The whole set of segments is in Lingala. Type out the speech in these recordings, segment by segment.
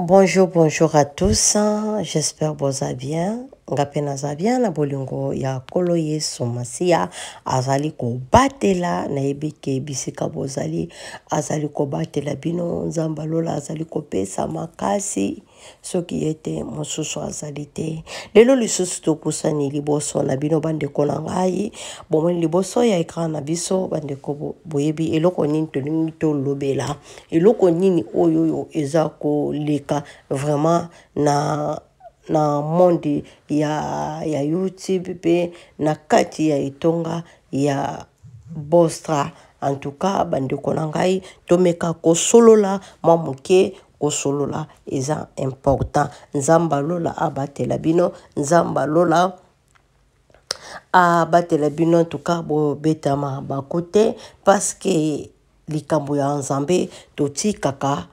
Bonjour, bonjour à tous. Hein. J'espère que vous allez bien. ngampena azabia na bolingo ya nkolo yesu masiya azali kobatela nayebi ke bisika bozali azali kobatela bino nzambe alola azali kopesa makasi soki ye te mosusu azali te lelo lisusu topusani liboso na bino bandeko na ngai bomoni liboso ya ekran na biso bandeko boyebi eloko nini tolingi tolobela eloko nini oyo oyo eza koleka vraiment na na monde ya, ya youtube mpe na kati ya etonga ya bostra antuka bandeko na ngai tomeka kosolola mwa moke kosolola eza important nzambe alola abatela bino nzambe alola abatela bino antuka bobetama bako te parceke likambo ya nzambe totikaka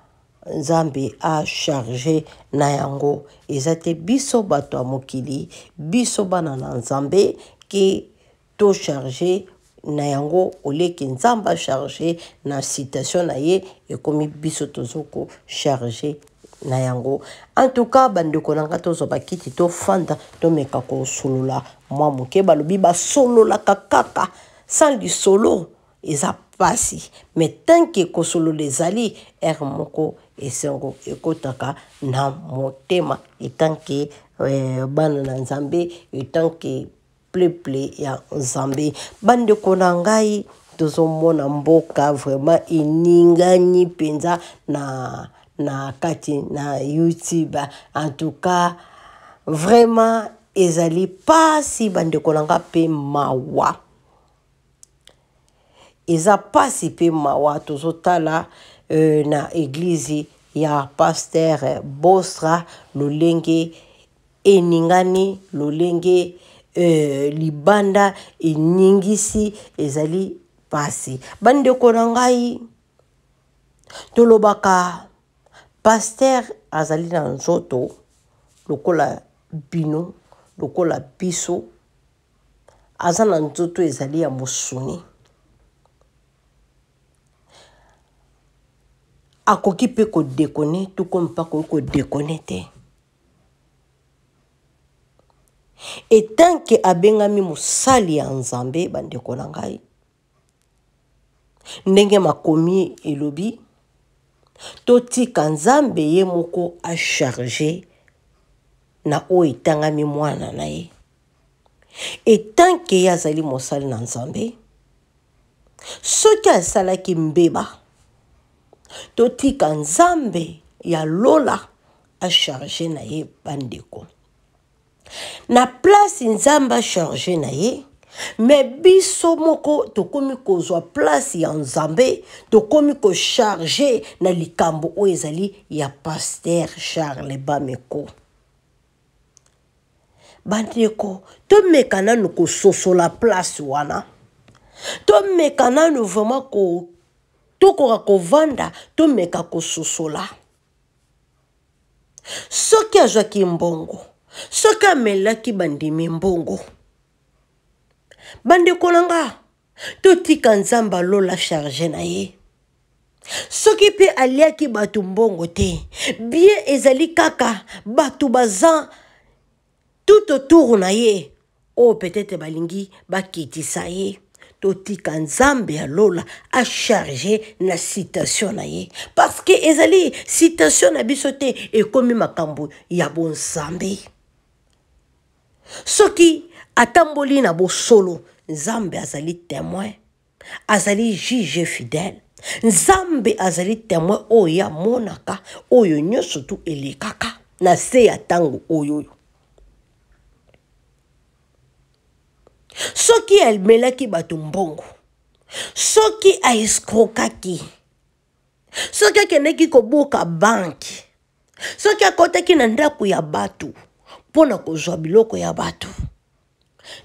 nzambe acharge na yango eza te biso bato ya mokili biso bana na nzambe ke tocharge na yango oleki nzambe acharge na citation na ye ekomi biso tozoko charge na yango en tout cas bandeko na nga tozwa bakiti tofanda tomeka kosolola mwa moke balobi basololaka kaka sans lisolo eza mpasi me tanke kosololo ezali ere moko esengo ekotaka na motema etanke eh, bana na nzambe etanke pleple ya nzambe bandeko na ngai tozomona mboka vraiment eningani mpenza na, na kati na youtube en tout cas vraiment ezali pasi bandeko na nga mpe mawa eza mpasi mpe mawa tozotala euh, na eglize ya paster bosra lolenge eningani lolenge euh, libanda eningisi ezali mpasi bandeko na ngai tolobaka paster azali na nzoto lokola bino lokola biso aza na nzoto ezali ya mosuni akoki mpe kodekone tuko mpako kodekone te etanke abengami mosali ya nzambe bandeko na ngai ndenge makomi elobi totika nzambe ye moko acharge na oyo etangami mwana na ye etanke ye azali mosali na nzambe soki asalaki mbeba totika nzambe ya lola acharge na ye bandeko na place nzambe acharge na ye me biso moko tokómi kozwa place ya nzambe tokómi kocharge na likambo oyo ezali ya paster charles bameko bandeko tomeka nanu kososola place wana tomeka nanu vraimen tokoka kovanda tomeka kososola soki azwaki mbongo soki amelaki bandimi mbongo bandeko na nga totika nzambe alola charge na ye soki mpe aliaki bato mbongo te bien ezali kaka bato baza tout autour na ye oyo oh, petetre balingi bakitisa ye totika nzambe alola acharge na citation na ye que ezali citation na biso te ekomi makambo ya bonzambe soki atamboli na bosolo nzambe azali témoin azali juge fidèle nzambe azali témoin oyo amonaka oyo nyonso tu elekaka na se ya ntango oyoyo soki amelaki bato mbongo soki aeskrokaki soki akendeki kobuka banki soki akɔtaki na ndako ya bato mpo na kozwa biloko ya bato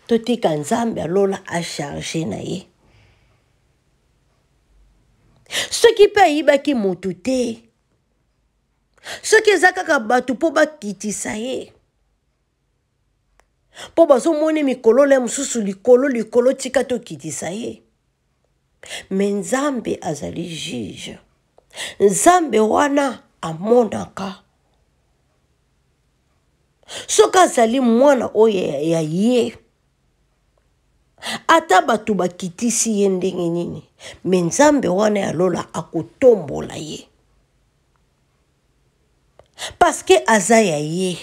totika nzambe alola acharge na ye soki mpe ayibaki motu te soki eza kaka bato mpo bakitisa ye mpo bazomoni mikolo le mosusu likolo likolo tika tokitisa ye me nzambe azali juge nzambe wana amonaka soki azali mwana oyo ya ye ata bato bakitisi ye ndenge nini me nzambe wana ya lola akotombola ye parceke aza ya ye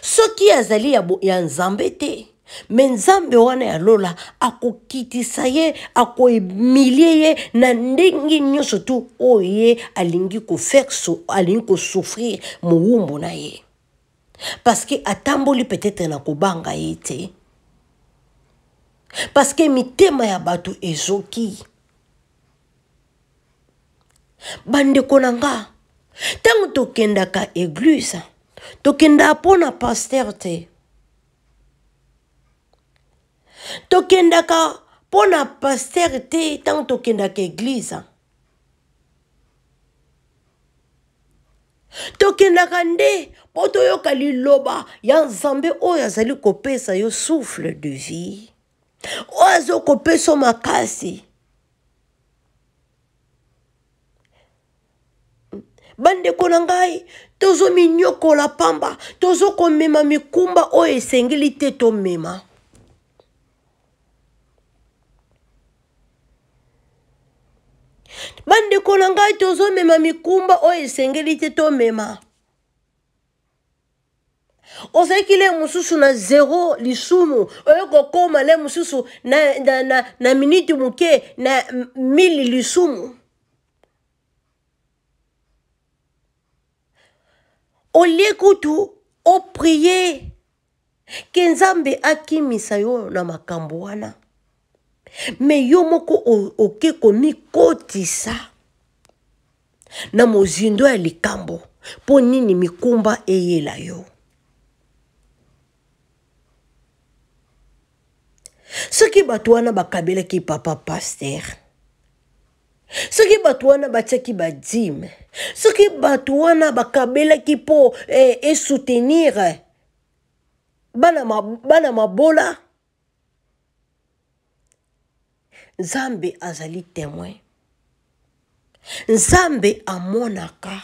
soki azali ya, ya nzambe te me nzambe wana ya lola akokitisa ye akohumilie ye na ndenge nyonso tu oyo ye alingi kofaire so, alingi kosouffrir mowumbu na ye parceke atamboli peut-être na kobanga ye te parceke mitema ya bato ezoki bandeko na nga ntango tokendaka eglize tokenda mpona paster te tokendaka mpona paster te ntango tokendaka eglize tokendaka nde mpo toyoka liloba ya nzambe oyo azali kopesa yo souffle de vie oyo azokopesa yo makasi bandeko na ngai tozominyokola pamba tozokomema mikumba oyo esengeli te tomema bandeko na ngai tozomema mikumba oyo esengeli te tomema ozalaki le mosusu na zero lisumu oyo kokóma le mosusu na, na, na, na miniti moke na mili lisumu olie kutu oprie ke nzambe akimisa yo na makambo wana me yo moko oke komikotisa na mozindo ya likambo mpo nini mikumba eyela yo soki bato wana bakabelaki papa paster soki bato wana batiaki badime soki bato wana bakabelaki mpo eh, esoutenir eh, bana, ma, bana mabola nzambe azali témoin nzambe amonaka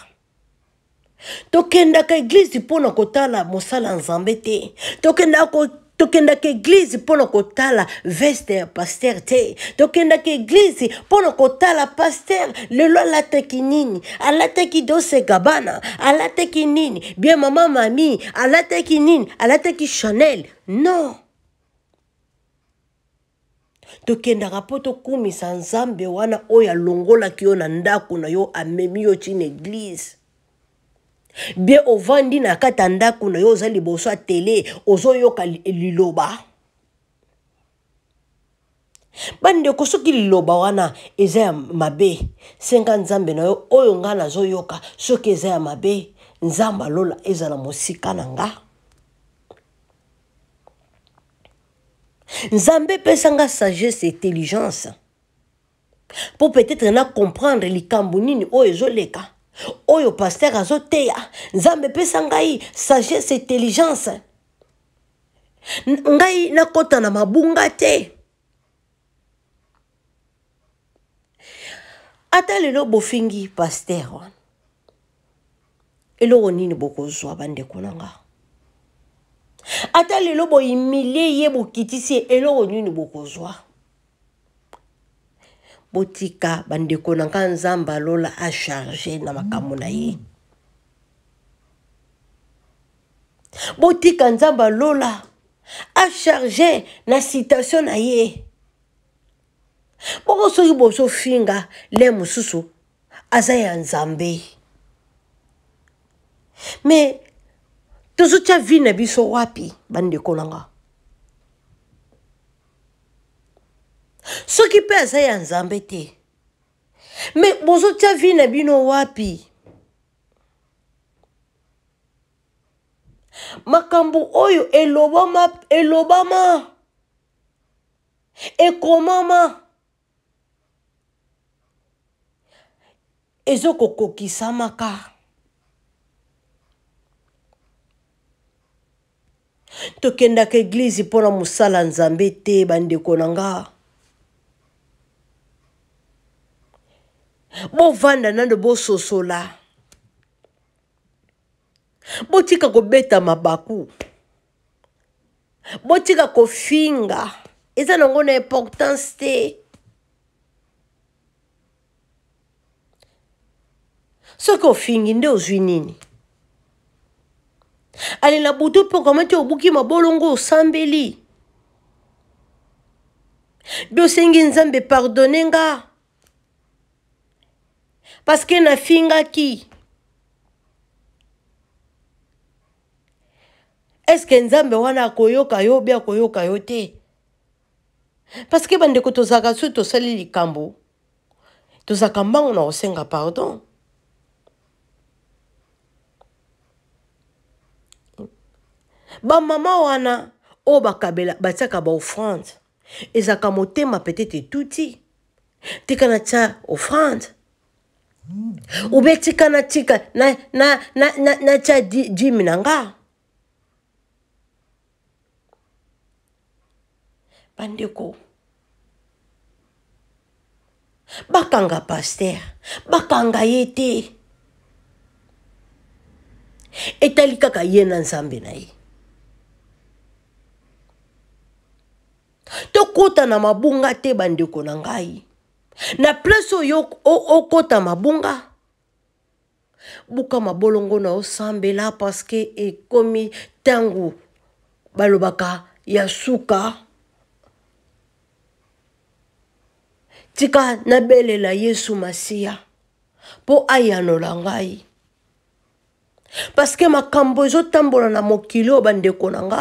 tokendaka eglize mpo na kotala mosala nzambe te tokendaka tokendaka eglize mpona kotala veste ya paster te tokendaka eglize mpona kotala paster lelo alataki nini alataki dose gabana alataki nini bien mama mami alataki nini alataki chanel non tokendaka mpo tokumisa nzambe wana oyo alongolaki yo na ndako na yo amemi yo ntina eglize bien ovandi na kati ya ndako na yo oza liboso ya tele ozoyoka liloba bandeko soki liloba wana eza ya mabe senga nzambe na yo oyo ngai nazoyoka soki eza ya mabe nzambe alola ezala mosika na nga nzambe epesa nga sagesse intelligence mpo peut-être na comprendre likambo nini oyo ezoleka oyo paster azoteya nzambe epesa ngai sagesse intelligence ngai nakɔta na mabunga te ata lelo bofingi paster eloko nini bokozwa bandeko na nga ata lelo bohumilie ye bokitisi eloko nini bokozwa botika bandeko na nga nzambe alola acharge na makambo na ye botika nzambe alola acharge na citation na ye moko soki bozofinga le mosusu aza ya nzambe me tozotya vi na biso wapi bandeko na nga soki mpe aza ya nzambe te me bozotya vi na bino wapi makambo oyo elobama elobama ekomama ezokokokisamaka tokendaka eglize mpona mosala nzambe te bandeko na nga bovanda nano bososola botika kobeta mabaku botika kofinga eza nango na importance te soki ofingi nde ozwi nini alela butu mpo kama te obuki mabolongo osambeli bi osengi nzambe pardonne nga paske nafingaki eske nzambe wana akoyoka yo obi akoyoka yo te paske bandeko tozalaka soki tosali likambo tozalaka mbango na kosenga pardon bamama wana oyo bakabela batiaka baoffrande ezalaka motema petete etuti tika na tia offrande u be tika na tika na, na, na, na, na tya jimi na nga bandeko bakanga paster bakanga ye te etali kaka ye na nzambe na ye tokota na mabunga te bandeko na ngai na place oyo okotama bonga bukama bolongo na osambela parceke ekomi ntango balobaka ya suka tika nabelela yesu masiya mpo ayanola ngai parceke makambo ezotambola na mokili oyo bandeko na nga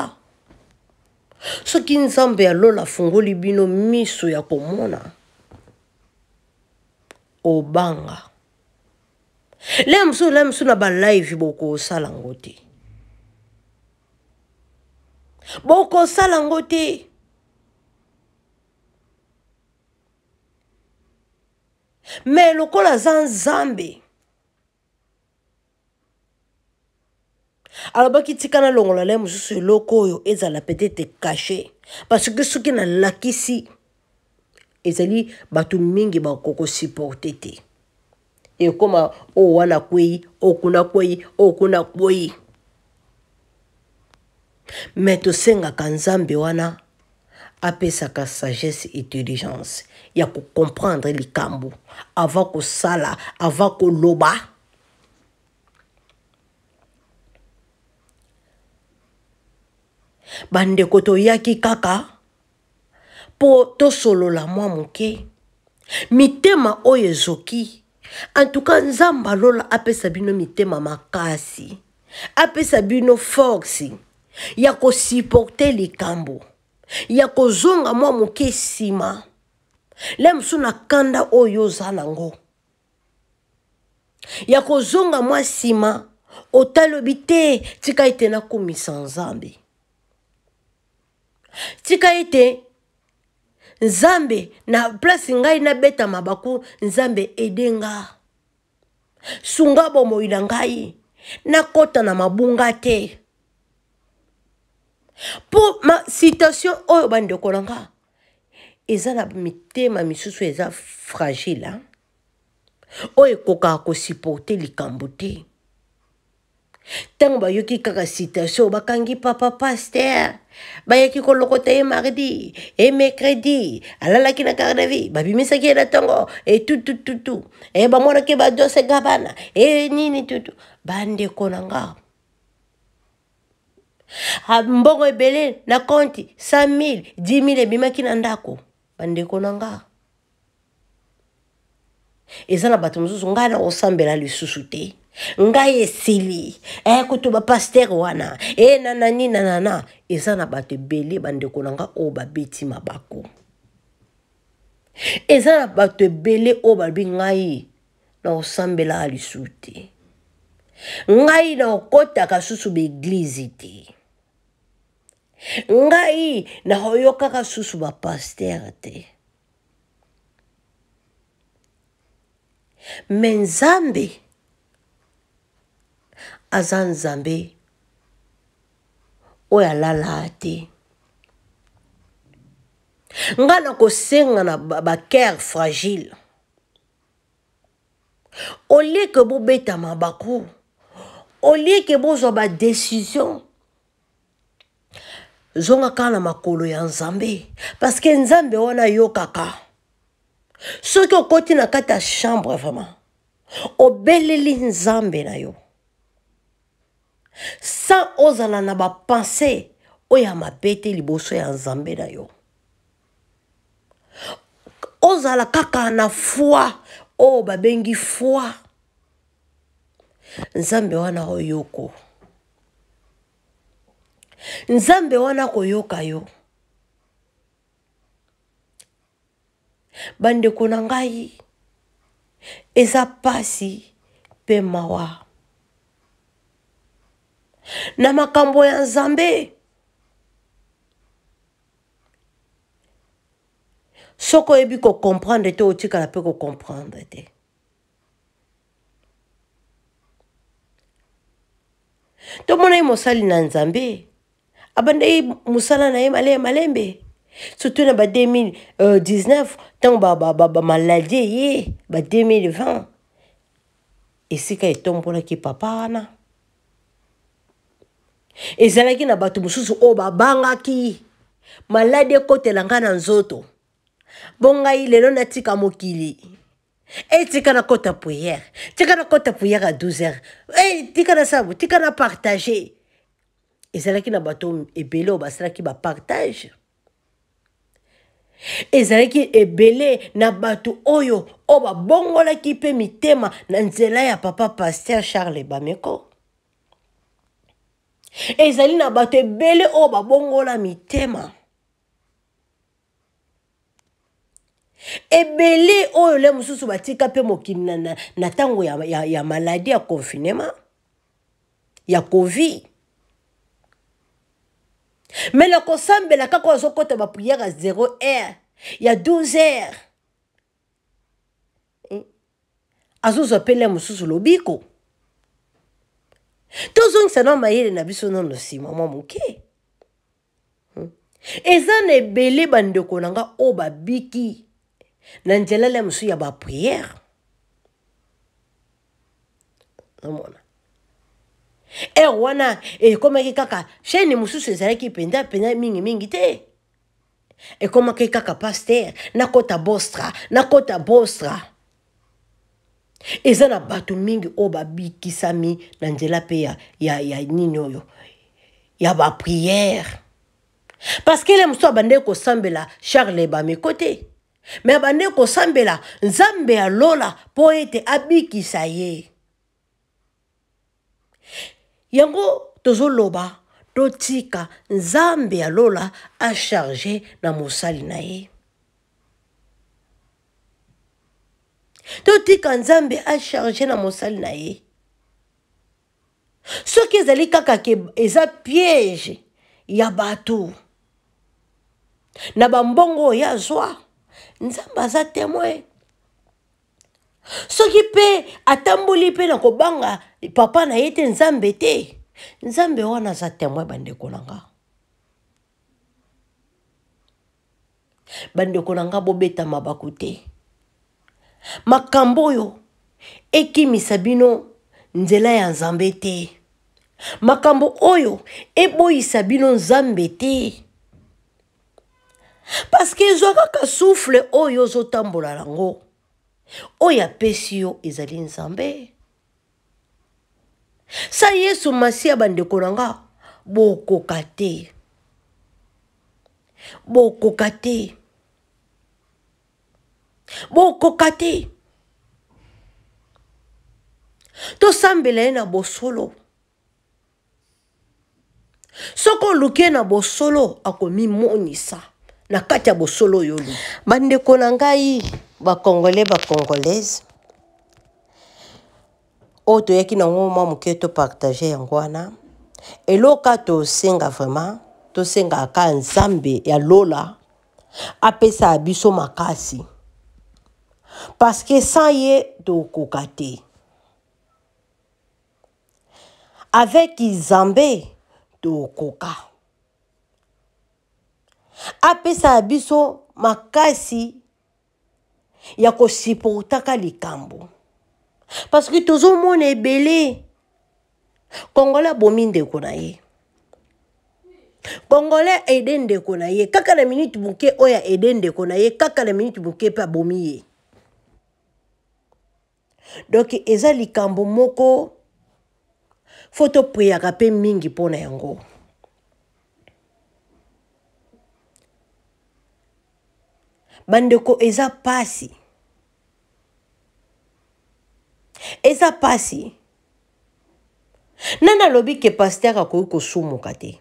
soki nzambe alola afungoli bino miso ya komona obanga le mosusu le mosusu na balive bokosala ngo te bokosala ngo te me lokola aza nzambe alobaki tikana longola le mosusu eloko oyo ezala petete kashe parce que soki nalakisi ezali bato mingi bakoko supporte te ekoma oyo wana kwei oyo kuna kwei oyo kuna kwei me tosengaka nzambe wana apesaka sagesse intelligence ya kocomprendre likambo ava kosala ava koloba bandeko toyaki kaka mpo tosolola mwa moke mitema oyo ezoki antuka nzambe alola apesa bino mitema makasi apesa bino forsi ya kosuporte likambo ya kozonga mwa moke nsima le mosu na kanda oyo oza nango ya kozonga mwa nsima otalobi te tika ete nakumisa nzambe tika ete nzambe na place ngai nabeta mabaku nzambe ede nga sunga bomoi na ngai nakɔta na mabunga te mpo ma citation oyo bandeko na nga eza na mitema misusu eza fragile oyo ekokaka kosuporte likambo te ntango bayoki kaka citation bakangi papa paster bayaki kolokota ye mardi e mercredi alalaki na carnavi babimisaki ye na ntongo e tutututu e bamonaki badose gabana e nini tutu bandeko na nga ah, mbongo ebele na konti 100 000 10 000 ebimaki na ndako bandeko na nga eza na bato mosusu ngai na kosambela lisusu te ngai esili ekutu bapaster wana e nanani nanana eza na bato ebele bandeko na nga oyo babeti mabako eza na bato ebele oyo balobi ngai na kosambela ya lisu te ngai na kokɔtaka susu baeglize te ngai na koyokaka susu bapaster te me nzambe aza nzambe oyo alalaa te nga na kosenga na bacare fragile olie ke bobetama bacour olie ke bozwa badesizio zonga kaka na makolo ya nzambe parceke nzambe wana yokaka soki okoti na kati ya chambre vraiment obeleli nzambe na yo sans ozala na bapense oyo ya mabe te liboso ya nzambe na yo ozala kaka na foi oyo babengi foi nzambe wana oyoko nzambe wana koyoka yo bandeko na ngai eza pasi mpe mawa na makambo ya nzambe soki oyebi kocomprendre te otikala mpe kocomprendre te tomona ye mosali na nzambe abanda ye mosala na ye male ya malembe surtout na ba 2019 euh, ntango bamaladi eye ba 2020 esika etombolaki papa wana ezalaki na bato mosusu oyo babangaki maladi ekotela ngai na nzoto mpo ngai lelo natika mokili e tika na kota priere tika na kota priere ya 12 heure e tika na sambo tika na partage ezalaki na bato ebele oyo basalaki bapartage ezalaki ebele na bato oyo oyo babongolaki mpe mitema na nzela ya papa paster charles bameko ezali na bato ebele oyo babongola mitema ebele oyo le mosusu batika mpe mokili na, na, na ntango ya, ya, ya maladi ya confinema ya covid me na kosambela kaka oyo azokɔta bapriere ya 0 heure ya 12 heure eh, azozwa mpe le mosusu lobiko tozongisa na mayele na biso nano nsima mwa moke hmm. eza na ebele bandeko na nga oyo babiki na nzelala ya mosusu ya bapriere omona ere wana ekomaki kaka chaine mosusu ezalaki mpenza mpenza mingimingi te ekomaki kaka paster nakota bostra nakota bostra eza na bato mingi oyo babikisami na nzela mpe ya, ya, ya nini oyo ya bapriere parceke ele mosusu abandeki kosambela charles bameko te me abandeki kosambela nzambe ya lola mpo ete abikisa ye yango tozoloba totika nzambe ya lola acharge na mosali na ye totika nzambe acharge na mosali na ye soki ezali kaka ke eza piège ya bato na bambongo oyo azwa nzambe aza témoin soki mpe atamboli mpe na kobanga papa na ye te nzambe te nzambe wana aza témoin bandeko na nga bandeko na nga bobeta mabaku te makambo oyo ekimisa bino nzela ya nzambe te makambo oyo eboyisa bino nzambe te paske ezwa kaka sufle oyo ozotambola yango oyo apesi yo ezali nzambe sa yesu masiya bandeko na nga bokoka te bokoka te bokoka te tosambela ye na bosolo soki oluki ye na bosolo akomimonisa na kati ya bosolo oyo oluki bandeko na ngai bakongole bakongolaise oyo toyaki nango mwa moke topartage yango wana eloka tosenga vraiment tosengaka nzambe ya lola apesaka biso makasi paske san ye tokoka te aveki nzambe tokoka apesaka biso makasi ya kosiportaka likambo parceke tozomona ebele kongole abomi ndeko na ye kongole aide ndeko na ye kaka na miniti moke oyo aide ndeko na ye kaka na miniti moke mpe abomi ye donk eza likambo moko fo topreyaka mpe mingi mpo na yango bandeko eza pasi eza pasi na nalobi ke paster akoki kosumuka te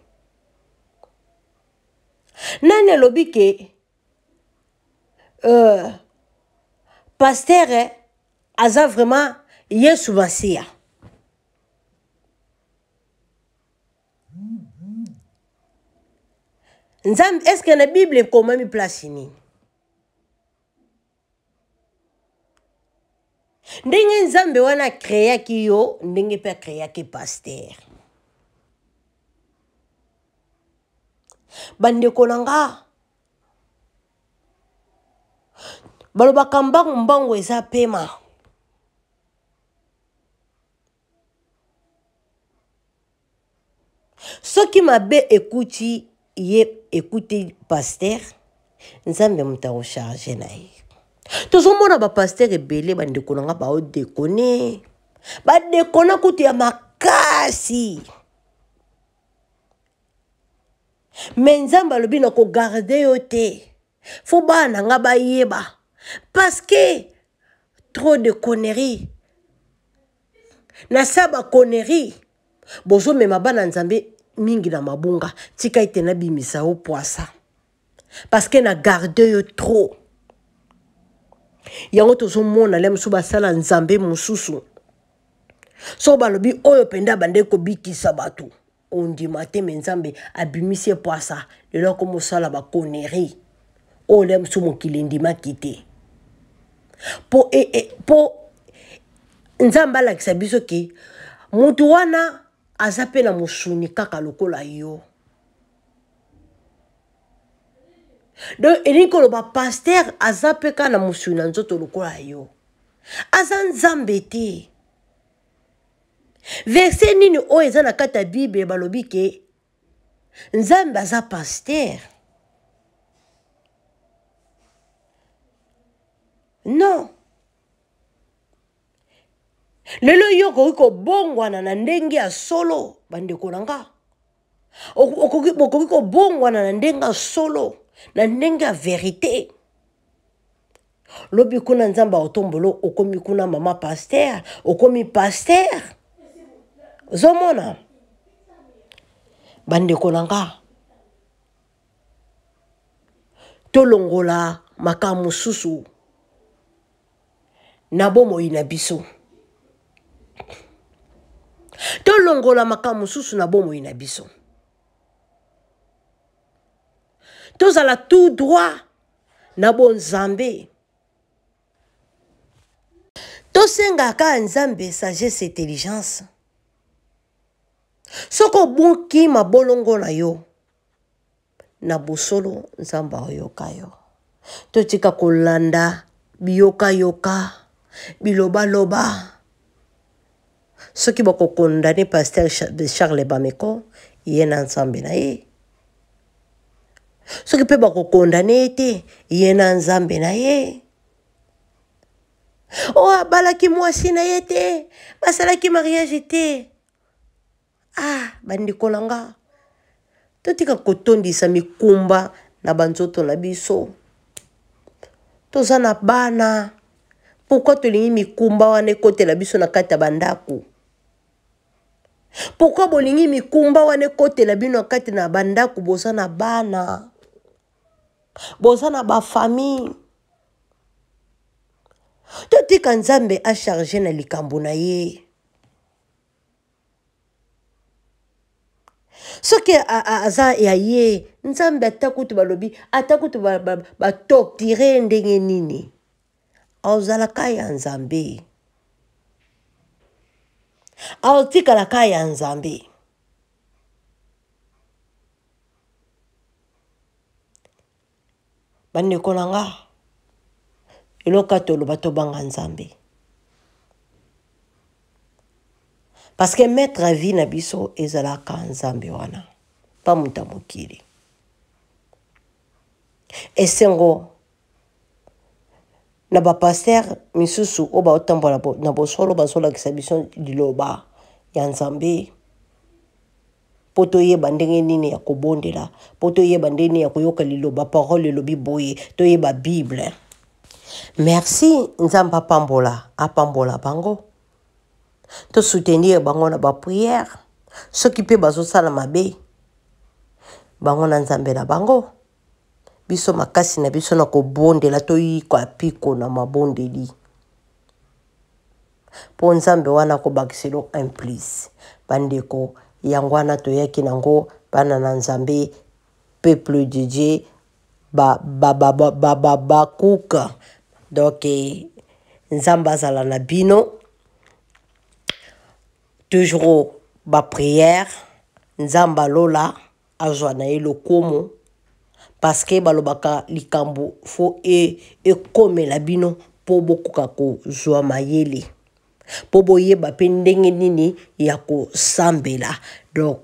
nani alobi ke uh, paster aza vraiment yesu masiya nzambe estce na bible ekomami place nini ndenge nzambe wana akreaki yo ndenge mpe akreaki paster bandeko na nga balobaka mbangu mbangu eza pema soki mabe ekuti ye ekuti paster nzambe moto akocharge na ye tozomona bapaster ebele bandeko na nga baodekone badekona kutu ya makasi me nzambe alobi na kogarde yo te fo bana na nga bayeba parceke trop de connerie na sa baconnerie bozomema bana nzambe mingi na mabunga tika ete nabimisa yo poasa parceke na garde yo trop yango tozomona le mosu basala nzambe mosusu so balobi oyo mpenza bande kobikisa bato ondima te me nzambe abimisi ye poasa lelo akomosala bakoneri oyo le mosu mokili endimaki te mpo e, e, nzambe alakisa biso ke mutu wana aza mpe na mosuni kaka lokola yo donc elingi koloba paster aza mpe kaka na mosuni na nzoto lokola yo aza nzambe te verse nini oyo eza na kati ya bible balobi ke nzambe aza paster non lelo yo okoki kobongwana na ndenge ya solo bandeko na nga bokoki kobongwana na ndenge ya solo na ndenge ya verité lobi kuna nzambe aotombolo okomi kuna mama paster okomi paster ozomona bandeko na nga tolongola makambo mosusu na bomoi na biso tolongola makambo mosusu na bomoi na biso tozala tout droit na bonzambe tosengaka nzambe sagesse intelligence soki obokima bolongo na yo na bosolo nzambe ayoka yo totika kolanda biyokayoka bilobaloba soki bakokondane paster charles bameko ye na nzambe na ye soki mpe bakokondane ye te ye na nzambe na ye o oh, abalaki mwasi na ye te basalaki mariage te ah bandeko na nga totika kotondisa mikumba na banzoto na biso toza na bana pourkui tolingi mikumba wana ekotela biso na kati ya bandako pourkui bolingi mikumba wana ekotela bino na kati na bandako boza na bana boza na bafamille totika nzambe acharge na likambo na ye soki aza ya ye nzambe ata kutu balobi ata kutu batoktire ndenge nini ozalaka ya nzambe aotikala ka ya nzambe bandeko na nga eloko toloba tobanga nzambe parceke maître ya vie na biso ezalaka nzambe wana mpa moto ya mokili esengo na bapaster misusu oyo baotambola na bosolo bazolakisa biso liloba ya nzambe mpo toyeba ndenge nini ya kobondela mpo toyeba ndenge nini ya koyoka liloba parole elobi boye toyeba bible merci nzambe apambola apambola bango tosoutenir bango na bapriere soki mpe bazosala mabe bango na nzambe na bango biso makasi na biso na kobondela toyika piko na mabondeli mpo nzambe wana akobakisa lo implice bandeko yango wana toyaki nango bana na nzambe peuple de dieu bakuka ba, ba, ba, donk nzambe azala na bino toujours bapriere nzambe alola azwa na ye lokumu parceke balobaka likambo fo e, ekomela bino mpo bokoka kozwa mayele mpo boyeba mpe ndenge nini ya kosambela donc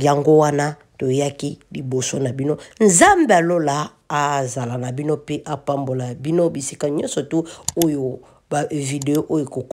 yango wana toyaki liboso na bino nzambe alola azala na bino mpe apambola bino bisika nyonso tu oyo bavideo oyo